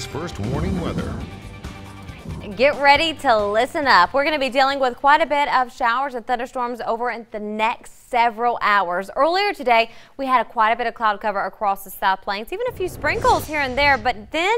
first warning weather. Get ready to listen up. We're going to be dealing with quite a bit of showers and thunderstorms over in the next several hours. Earlier today, we had a quite a bit of cloud cover across the South Plains, even a few sprinkles here and there, but then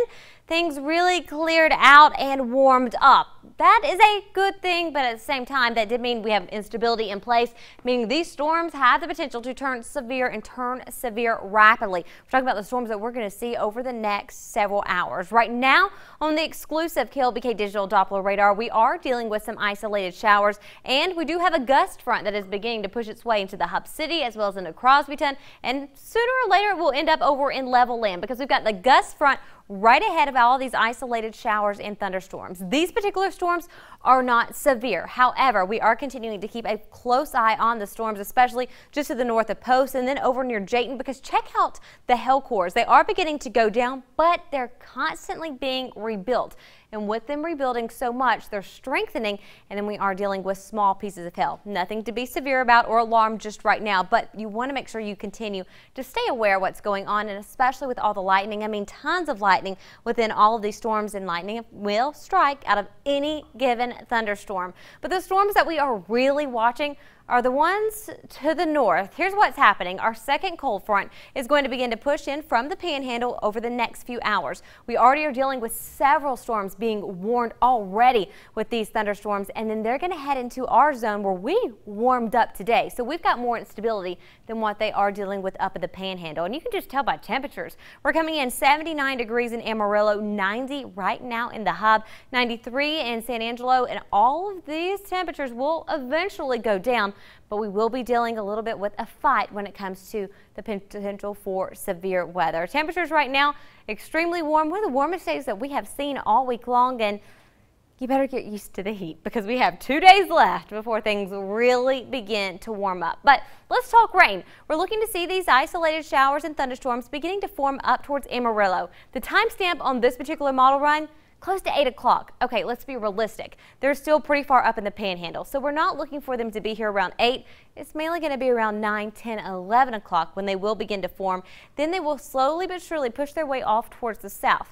things really cleared out and warmed up. That is a good thing, but at the same time, that did mean we have instability in place, meaning these storms have the potential to turn severe and turn severe rapidly. We're talking about the storms that we're going to see over the next several hours. Right now, on the exclusive KLBK Digital Doppler radar, we are dealing with some isolated showers, and we do have a gust front that is beginning to push its way into the Hub City as well as into Crosbyton, and sooner or later it will end up over in level land because we've got the gust front right ahead of all these isolated showers and thunderstorms. These particular storms are not severe. However, we are continuing to keep a close eye on the storms, especially just to the north of Post and then over near Jayton because check out the hell cores. They are beginning to go down, but they're constantly being rebuilt. And with them rebuilding so much, they're strengthening, and then we are dealing with small pieces of hail. Nothing to be severe about or alarmed just right now, but you want to make sure you continue to stay aware what's going on, and especially with all the lightning. I mean, tons of lightning within all of these storms, and lightning will strike out of any given thunderstorm. But the storms that we are really watching are the ones to the north. Here's what's happening. Our second cold front is going to begin to push in from the panhandle over the next few hours. We already are dealing with several storms being warned already with these thunderstorms, and then they're going to head into our zone where we warmed up today. So we've got more instability than what they are dealing with up at the panhandle. And you can just tell by temperatures. We're coming in 79 degrees in Amarillo, 90 right now in the hub, 93 in San Angelo, and all of these temperatures will eventually go down but we will be dealing a little bit with a fight when it comes to the potential for severe weather. Temperatures right now extremely warm, one of the warmest days that we have seen all week long, and you better get used to the heat because we have two days left before things really begin to warm up. But let's talk rain. We're looking to see these isolated showers and thunderstorms beginning to form up towards Amarillo. The timestamp on this particular model run close to 8 o'clock. Okay, let's be realistic. They're still pretty far up in the panhandle, so we're not looking for them to be here around 8. It's mainly going to be around 9, 10, 11 o'clock when they will begin to form. Then they will slowly but surely push their way off towards the south.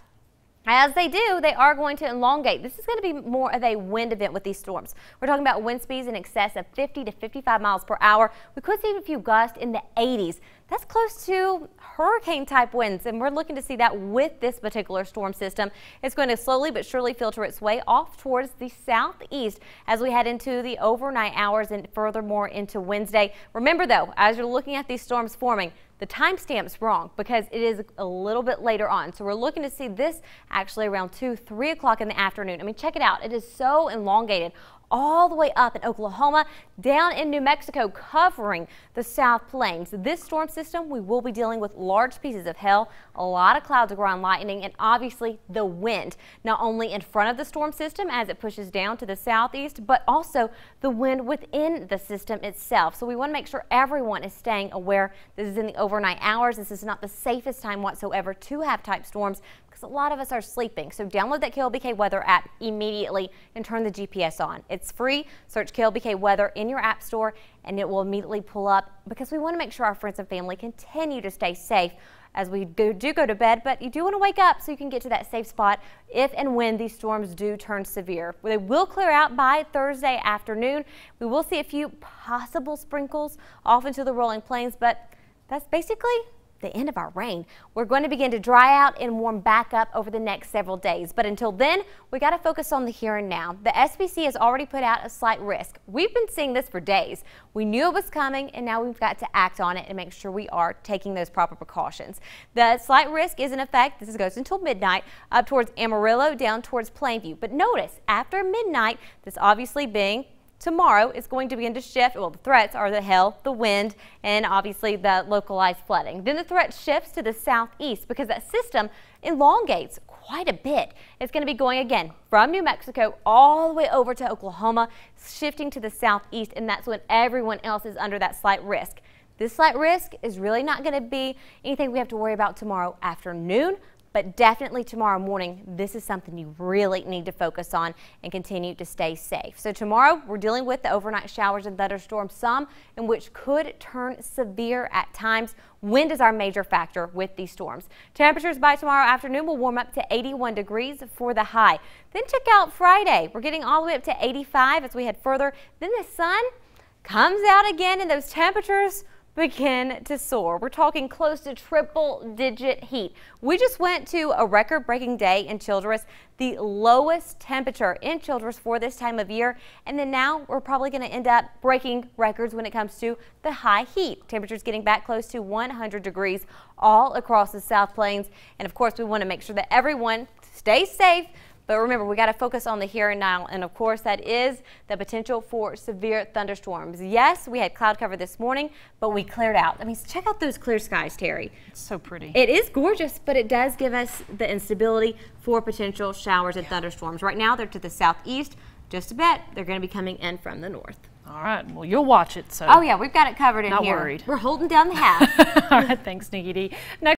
As they do, they are going to elongate. This is going to be more of a wind event with these storms. We're talking about wind speeds in excess of 50 to 55 miles per hour. We could see a few gusts in the 80s that's close to hurricane type winds, and we're looking to see that with this particular storm system. It's going to slowly but surely filter its way off towards the southeast as we head into the overnight hours and furthermore into Wednesday. Remember, though, as you're looking at these storms forming, the timestamp's wrong because it is a little bit later on. So we're looking to see this actually around 2, 3 o'clock in the afternoon. I mean, check it out. It is so elongated all the way up in Oklahoma, down in New Mexico, covering the South Plains. This storm system, we will be dealing with large pieces of hail, a lot of clouds of ground lightning, and obviously the wind, not only in front of the storm system as it pushes down to the southeast, but also the wind within the system itself. So we want to make sure everyone is staying aware. This is in the overnight hours. This is not the safest time whatsoever to have type storms because a lot of us are sleeping. So download that KLBK weather app immediately and turn the GPS on. It's free. Search KLBK weather in your app store and it will immediately pull up because we want to make sure our friends and family continue to stay safe as we do, do, go to bed, but you do want to wake up so you can get to that safe spot if and when these storms do turn severe. They will clear out by Thursday afternoon. We will see a few possible sprinkles off into the rolling plains, but that's basically the end of our rain. We're going to begin to dry out and warm back up over the next several days. But until then, we got to focus on the here and now. The SBC has already put out a slight risk. We've been seeing this for days. We knew it was coming and now we've got to act on it and make sure we are taking those proper precautions. The slight risk is in effect. This goes until midnight up towards Amarillo down towards Plainview. But notice after midnight, this obviously being Tomorrow is going to begin to shift. Well, the threats are the hail, the wind, and obviously the localized flooding. Then the threat shifts to the southeast because that system elongates quite a bit. It's going to be going again from New Mexico all the way over to Oklahoma, shifting to the southeast, and that's when everyone else is under that slight risk. This slight risk is really not going to be anything we have to worry about tomorrow afternoon, but definitely tomorrow morning, this is something you really need to focus on and continue to stay safe. So tomorrow, we're dealing with the overnight showers and thunderstorms, some in which could turn severe at times. Wind is our major factor with these storms. Temperatures by tomorrow afternoon will warm up to 81 degrees for the high. Then check out Friday. We're getting all the way up to 85 as we head further. Then the sun comes out again and those temperatures begin to soar. We're talking close to triple digit heat. We just went to a record breaking day in Childress, the lowest temperature in Childress for this time of year. And then now we're probably going to end up breaking records when it comes to the high heat. Temperatures getting back close to 100 degrees all across the South Plains. And of course, we want to make sure that everyone stays safe but remember, we got to focus on the here and now. And of course, that is the potential for severe thunderstorms. Yes, we had cloud cover this morning, but we cleared out. I mean, check out those clear skies, Terry. It's so pretty. It is gorgeous, but it does give us the instability for potential showers and yeah. thunderstorms. Right now, they're to the southeast. Just a bit, they're going to be coming in from the north. All right. Well, you'll watch it. So. Oh yeah, we've got it covered in Not here. Not worried. We're holding down the half. All right. Thanks, Nikki D. Next